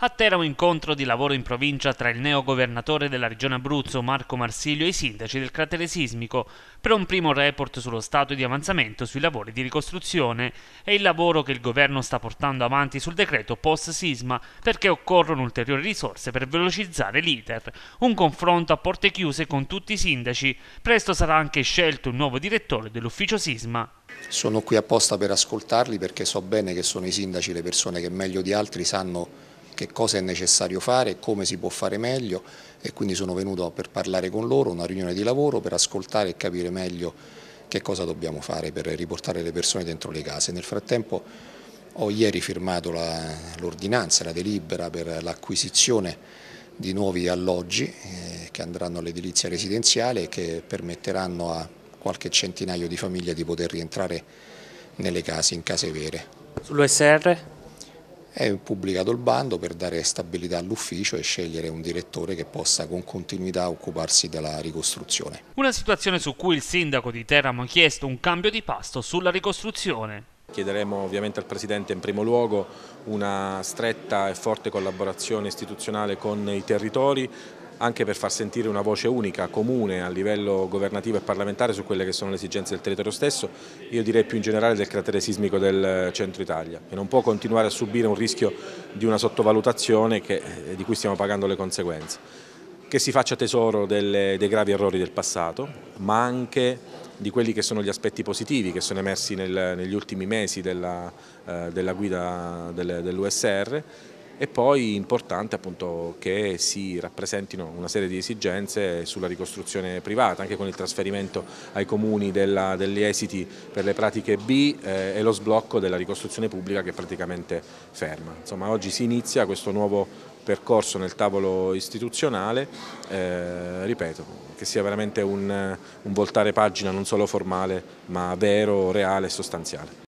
A Teramo incontro di lavoro in provincia tra il neo governatore della regione Abruzzo Marco Marsiglio e i sindaci del cratere sismico per un primo report sullo stato di avanzamento sui lavori di ricostruzione e il lavoro che il governo sta portando avanti sul decreto post sisma perché occorrono ulteriori risorse per velocizzare l'iter. Un confronto a porte chiuse con tutti i sindaci. Presto sarà anche scelto il nuovo direttore dell'ufficio sisma. Sono qui apposta per ascoltarli perché so bene che sono i sindaci le persone che meglio di altri sanno che cosa è necessario fare, come si può fare meglio e quindi sono venuto per parlare con loro, una riunione di lavoro per ascoltare e capire meglio che cosa dobbiamo fare per riportare le persone dentro le case. Nel frattempo ho ieri firmato l'ordinanza, la, la, delibera per l'acquisizione di nuovi alloggi eh, che andranno all'edilizia residenziale e che permetteranno a qualche centinaio di famiglie di poter rientrare nelle case, in case vere. Sull'OSR? è pubblicato il bando per dare stabilità all'ufficio e scegliere un direttore che possa con continuità occuparsi della ricostruzione. Una situazione su cui il sindaco di Teramo ha chiesto un cambio di pasto sulla ricostruzione. Chiederemo ovviamente al Presidente in primo luogo una stretta e forte collaborazione istituzionale con i territori, anche per far sentire una voce unica, comune a livello governativo e parlamentare su quelle che sono le esigenze del territorio stesso, io direi più in generale del cratere sismico del eh, centro Italia, che non può continuare a subire un rischio di una sottovalutazione che, eh, di cui stiamo pagando le conseguenze. Che si faccia tesoro delle, dei gravi errori del passato, ma anche di quelli che sono gli aspetti positivi che sono emersi nel, negli ultimi mesi della, eh, della guida del, dell'USR e poi importante appunto che si rappresentino una serie di esigenze sulla ricostruzione privata, anche con il trasferimento ai comuni della, degli esiti per le pratiche B eh, e lo sblocco della ricostruzione pubblica che è praticamente ferma. Insomma oggi si inizia questo nuovo percorso nel tavolo istituzionale, eh, ripeto, che sia veramente un, un voltare pagina non solo formale ma vero, reale e sostanziale.